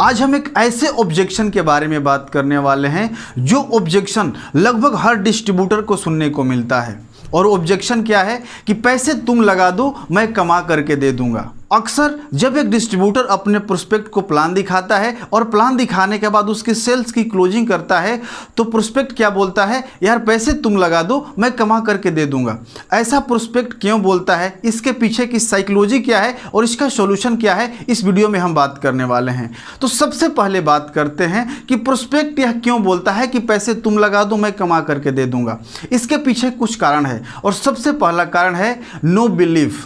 आज हम एक ऐसे ऑब्जेक्शन के बारे में बात करने वाले हैं जो ऑब्जेक्शन लगभग हर डिस्ट्रीब्यूटर को सुनने को मिलता है और ऑब्जेक्शन क्या है कि पैसे तुम लगा दो मैं कमा करके दे दूंगा अक्सर जब एक डिस्ट्रीब्यूटर अपने प्रोस्पेक्ट को प्लान दिखाता है और प्लान दिखाने के बाद उसके सेल्स की क्लोजिंग करता है तो प्रोस्पेक्ट क्या बोलता है यार पैसे तुम लगा दो मैं कमा करके दे दूंगा ऐसा प्रोस्पेक्ट क्यों बोलता है इसके पीछे की साइकोलॉजी क्या है और इसका सोल्यूशन क्या है इस वीडियो में हम बात करने वाले हैं तो सबसे पहले बात करते हैं कि प्रोस्पेक्ट यह क्यों बोलता है कि पैसे तुम लगा दो मैं कमा करके दे दूंगा इसके पीछे कुछ कारण है और सबसे पहला कारण है नो बिलीफ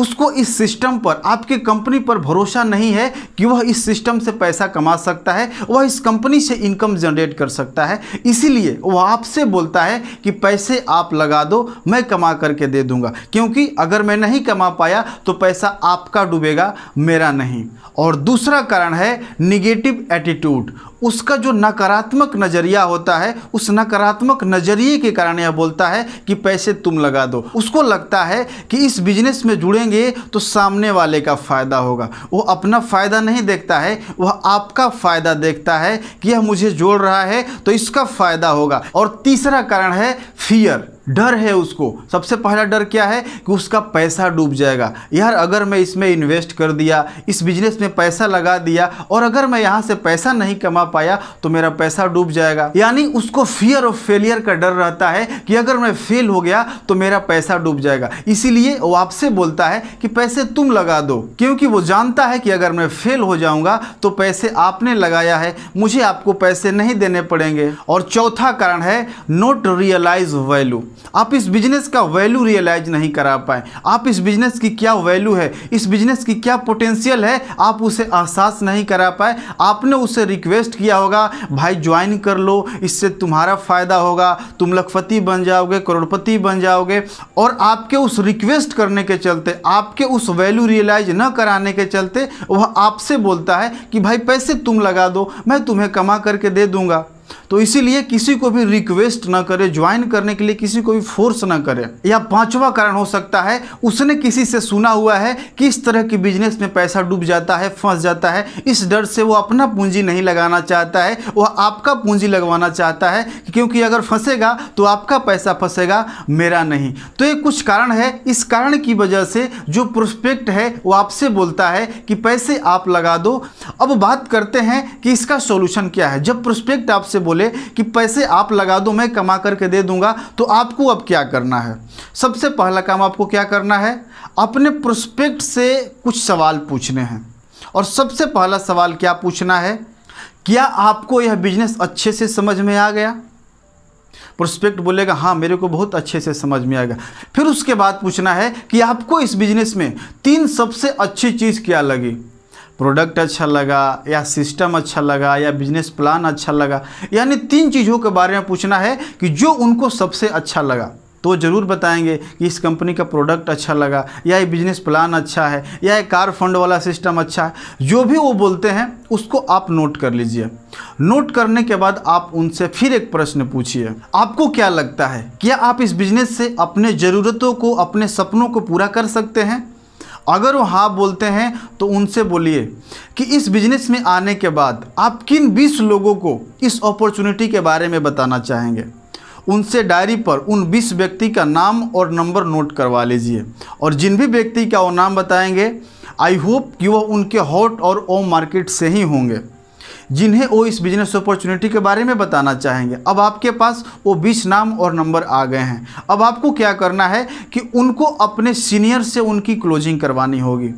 उसको इस सिस्टम पर आपकी कंपनी पर भरोसा नहीं है कि वह इस सिस्टम से पैसा कमा सकता है वह इस कंपनी से इनकम जनरेट कर सकता है इसीलिए वह आपसे बोलता है कि पैसे आप लगा दो मैं कमा करके दे दूंगा क्योंकि अगर मैं नहीं कमा पाया तो पैसा आपका डूबेगा मेरा नहीं और दूसरा कारण है निगेटिव एटीट्यूड उसका जो नकारात्मक नज़रिया होता है उस नकारात्मक नज़रिए के कारण यह बोलता है कि पैसे तुम लगा दो उसको लगता है कि इस बिजनेस में जुड़ेंगे तो सामने वाले का फ़ायदा होगा वो अपना फ़ायदा नहीं देखता है वह आपका फ़ायदा देखता है कि यह मुझे जोड़ रहा है तो इसका फ़ायदा होगा और तीसरा कारण है फियर डर है उसको सबसे पहला डर क्या है कि उसका पैसा डूब जाएगा यार अगर मैं इसमें इन्वेस्ट कर दिया इस बिजनेस में पैसा लगा दिया और अगर मैं यहाँ से पैसा नहीं कमा पाया तो मेरा पैसा डूब जाएगा यानी उसको फियर ऑफ फेलियर का डर रहता है कि अगर मैं फेल हो गया तो मेरा पैसा डूब जाएगा इसीलिए वो आपसे बोलता है कि पैसे तुम लगा दो क्योंकि वो जानता है कि अगर मैं फेल हो जाऊँगा तो पैसे आपने लगाया है मुझे आपको पैसे नहीं देने पड़ेंगे और चौथा कारण है नोट रियलाइज वैल्यू आप इस बिजनेस का वैल्यू रियलाइज नहीं करा पाए आप इस बिजनेस की क्या वैल्यू है इस बिजनेस की क्या पोटेंशियल है आप उसे एहसास नहीं करा पाए आपने उसे रिक्वेस्ट किया होगा भाई ज्वाइन कर लो इससे तुम्हारा फ़ायदा होगा तुम लखपति बन जाओगे करोड़पति बन जाओगे और आपके उस रिक्वेस्ट करने के चलते आपके उस वैल्यू रियलाइज न कराने के चलते वह आपसे बोलता है कि भाई पैसे तुम लगा दो मैं तुम्हें कमा करके दे दूँगा तो इसीलिए किसी को भी रिक्वेस्ट ना करें ज्वाइन करने के लिए किसी को भी फोर्स ना करे या पांचवा कारण हो सकता है उसने किसी से सुना हुआ है किस तरह के बिजनेस में पैसा डूब जाता है फंस जाता है इस डर से वो अपना पूंजी नहीं लगाना चाहता है वह आपका पूंजी लगवाना चाहता है क्योंकि अगर फंसेगा तो आपका पैसा फंसेगा मेरा नहीं तो ये कुछ कारण है इस कारण की वजह से जो प्रोस्पेक्ट है वो आपसे बोलता है कि पैसे आप लगा दो अब बात करते हैं कि इसका सोल्यूशन क्या है जब प्रोस्पेक्ट आपसे बोल बोले कि पैसे आप लगा दो मैं कमा करके दे दूंगा तो आपको अब क्या करना है सबसे पहला काम आपको क्या करना है अपने प्रोस्पेक्ट से कुछ सवाल पूछने हैं और सबसे पहला सवाल क्या पूछना है क्या आपको यह बिजनेस अच्छे से समझ में आ गया प्रोस्पेक्ट बोलेगा हाँ मेरे को बहुत अच्छे से समझ में आएगा फिर उसके बाद पूछना है कि आपको इस बिजनेस में तीन सबसे अच्छी चीज़ क्या लगी प्रोडक्ट अच्छा लगा या सिस्टम अच्छा लगा या बिजनेस प्लान अच्छा लगा यानी तीन चीज़ों के बारे में पूछना है कि जो उनको सबसे अच्छा लगा तो ज़रूर बताएंगे कि इस कंपनी का प्रोडक्ट अच्छा लगा या ये बिजनेस प्लान अच्छा है या ये कार फंड वाला सिस्टम अच्छा है जो भी वो बोलते हैं उसको आप नोट कर लीजिए नोट करने के बाद आप उनसे फिर एक प्रश्न पूछिए आपको क्या लगता है क्या आप इस बिजनेस से अपने ज़रूरतों को अपने सपनों को पूरा कर सकते हैं अगर वो हाँ बोलते हैं तो उनसे बोलिए कि इस बिजनेस में आने के बाद आप किन 20 लोगों को इस अपॉर्चुनिटी के बारे में बताना चाहेंगे उनसे डायरी पर उन 20 व्यक्ति का नाम और नंबर नोट करवा लीजिए और जिन भी व्यक्ति का वो नाम बताएंगे आई होप कि वह उनके हॉट और ओम मार्केट से ही होंगे जिन्हें वो इस बिजनेस अपॉर्चुनिटी के बारे में बताना चाहेंगे अब आपके पास वो बीस नाम और नंबर आ गए हैं अब आपको क्या करना है कि उनको अपने सीनियर से उनकी क्लोजिंग करवानी होगी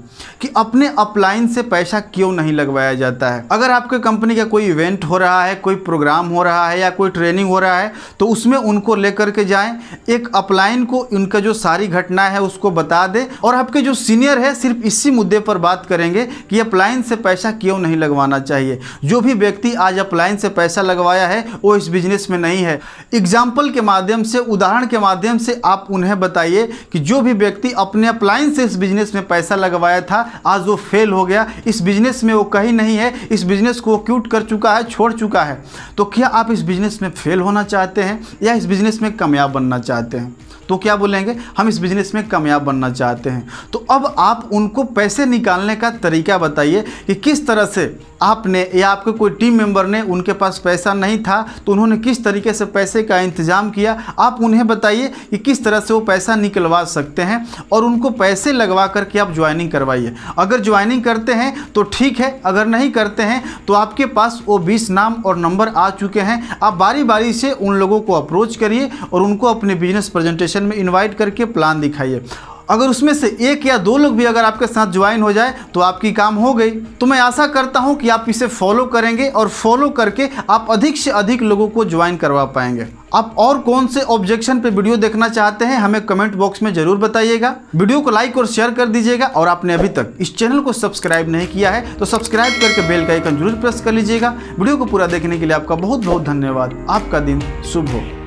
कि अपने अपलाइन से पैसा क्यों नहीं लगवाया जाता है अगर आपके कंपनी का कोई इवेंट हो रहा है कोई प्रोग्राम हो रहा है या कोई ट्रेनिंग हो रहा है तो उसमें उनको लेकर के जाएं एक अपलाइन को उनका जो सारी घटना है उसको बता दे और आपके जो सीनियर है सिर्फ इसी मुद्दे पर बात करेंगे कि अपलाइन से पैसा क्यों नहीं लगवाना चाहिए जो जो भी व्यक्ति आज अपलाइन से पैसा लगवाया है वो इस बिजनेस में नहीं है एग्जाम्पल के माध्यम से उदाहरण के माध्यम से आप उन्हें बताइए कि जो भी व्यक्ति अपने अपलाइन से इस बिजनेस में पैसा लगवाया था आज वो फेल हो गया इस बिजनेस में वो कहीं नहीं है इस बिजनेस को क्यूट कर चुका है छोड़ चुका है तो क्या आप इस बिजनेस में फेल होना चाहते हैं या इस बिजनेस में कामयाब बनना चाहते हैं तो क्या बोलेंगे हम इस बिज़नेस में कामयाब बनना चाहते हैं तो अब आप उनको पैसे निकालने का तरीका बताइए कि किस तरह से आपने या आपके कोई टीम मेंबर ने उनके पास पैसा नहीं था तो उन्होंने किस तरीके से पैसे का इंतज़ाम किया आप उन्हें बताइए कि किस तरह से वो पैसा निकलवा सकते हैं और उनको पैसे लगवा करके आप ज्वाइनिंग करवाइए अगर ज्वाइनिंग करते हैं तो ठीक है अगर नहीं करते हैं तो आपके पास वो बीस नाम और नंबर आ चुके हैं आप बारी बारी से उन लोगों को अप्रोच करिए और उनको अपने बिजनेस प्रेजेंटेशन सेशन में इनवाइट करके प्लान दिखाइए अगर उसमें से एक या दो लोग भी अगर आपके साथ ज्वाइन हो जाए तो आपकी काम हो गई तो मैं आशा करता हूं कि आप इसे फॉलो करेंगे और फॉलो करके आप अधिक से अधिक लोगों को ज्वाइन करवा पाएंगे आप और कौन से ऑब्जेक्शन पे वीडियो देखना चाहते हैं हमें कमेंट बॉक्स में जरूर बताइएगा वीडियो को लाइक और शेयर कर दीजिएगा और आपने अभी तक इस चैनल को सब्सक्राइब नहीं किया है तो सब्सक्राइब करके बेल का आइकन जरूर प्रेस कर लीजिएगा वीडियो को पूरा देखने के लिए आपका बहुत बहुत धन्यवाद आपका दिन शुभ हो